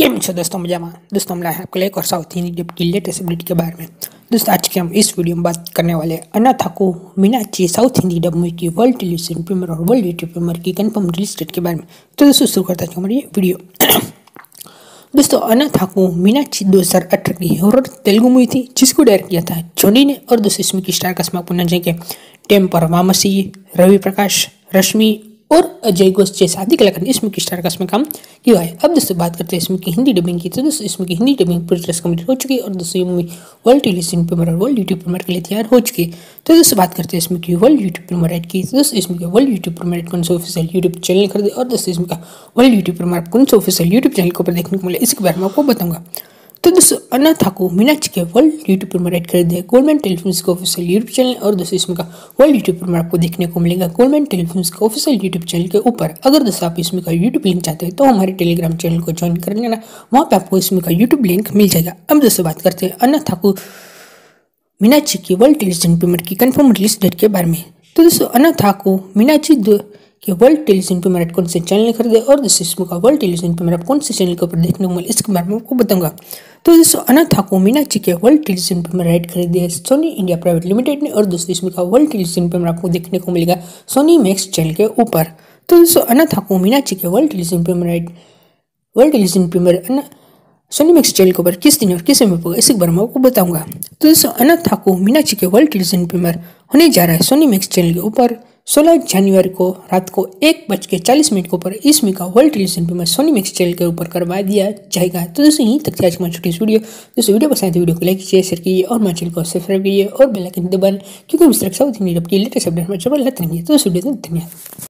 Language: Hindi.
કેમ दोस्तों દોસ્તો मैं दोस्तों हम आपके लिए एक और साउथ हिंदी की लेटेस्ट अपडेट के बारे में दोस्तों आज के हम इस वीडियो में बात करने वाले अनाथाको मीनाची साउथ हिंदी डब मूवी की वर्ल्ड टेलीविजन प्रीमियर और वर्ल्ड यूट्यूब प्रीमियर की कन्फर्म रिलीज डेट के बारे में तो दोस्तों शुरू करता है हमारी वीडियो दोस्तों अनाथाको मीनाची दो हज़ार अठारह की हॉरर तेलुगु मूवी थी जिसको डायरेक्ट किया था जोनी ने और दोस्तों इसमें की स्टार का स्मार्ट पुनर्जय टेम्पर वामसी रवि प्रकाश रश्मि और अजय घोष जैसा आदि कलाकार ने इसमें की का इसमें काम किया है अब दोस्तों बात करते हैं इसमें की हिंदी डबिंग की तो दोस्तों इसमें की हिंदी डबिंग पूरी तरह से कम्प्लीट हो चुकी है और दोस्तों ये मूवी वर्ल्ड टेलीविजन पर और वर्ल्ड यूट्यूब पर के लिए तैयार हो चुकी है तो दोस्तों बात करते हैं इसमें की वर्ल्ड यूट्यूब पर मराइट की तो दोस्तों इसमें वर्ल्ड यूट्यूब पर मराइट कौन सा ऑफिसियल यूट्यूब चैनल खरीदे और दोस्तों इसमें वर्ल्ड यूट्यूब पर मारा कौन सा ऑफिसियल यूट्यूब चैनल को ऊपर देखने को मिले इसके बारे में आपको बताऊंगा तो दोस्तों अनाथा को मीनाच के वर्ल्ड यूट्यूब पर राइट कर दिया गवर्नमेंट टेलीफोन का ऑफिशियल यूट्यूब चैनल और दोस्तों इसमें का वर्ल्ड यूट्यूब पर मैं आपको देखने को मिलेगा गवर्नमेंट टेलीफोन का ऑफिशियल यूट्यूब चैनल के ऊपर अगर दोस्तों आप इसमें का यूट्यूब लिंक चाहते हैं तो हमारे टेलीग्राम चैनल को ज्वाइन कर लेना वहाँ पर आपको इसमें का यूट्यूब लिंक मिल जाएगा अब दोस्तों बात करते हैं अनाथा को मीनाक्षी की वर्ल्ड टेलीविजन पेमेंट की कन्फर्म रिलीज डेट के बारे में तो दोस्तों अनाथा को मीनाक्षी कि वर्ल्ड टेलीविजन पर मेरा कौन से चैनल ने खरीदे और दोस्तों का वर्ल्ड टेलीविजन पर मेरा कौन से चैनल के ऊपर देखने को मिले इसके बारे में आपको बताऊंगा तो दोस्तों अनाथा को मीना मीनाक्षी के वर्ल्ड टेलीविजन पर मेरा राइट खरीदी है सोनी इंडिया प्राइवेट लिमिटेड ने और दूसरी इसमें का वर्ल्ड टेलीविजन पर मेरा आपको देखने को मिलेगा सोनी मैक्स चैनल के ऊपर तो दोस्तों अनाथा को मीना मीनाक्षी के वर्ल्ड टेलीविजन पर मेरा राइट वर्ल्ड टेलीविजन पर सोनी मैक्स चैनल के ऊपर किस दिन और किस समय होगा इसके बारे में आपको बताऊंगा तो दोस्तों अनाथा को मीनाक्षी के वर्ल्ड टेलीविजन पर होने जा रहा है सोनी मैक्स चैनल के ऊपर 16 जनवरी को रात को एक बज के चालीस मिनट के ऊपर इसमें का वर्ल्ड टेलीविजन पर मैं सोनी मैक्स चैनल के ऊपर करवा दिया जाएगा तो दोस्तों यहीं तक आज मैं छोटी वीडियो दोस्तों वीडियो पसंद है तो वीडियो को लाइक कीजिए शेयर कीजिए और मैं चैनल को सब्सक्राइब कीजिए और बेलाइकन दबन क्योंकि हम तरह south India update latest update में चैनल रहते रहेंगे तो दोस्तों धन्यवाद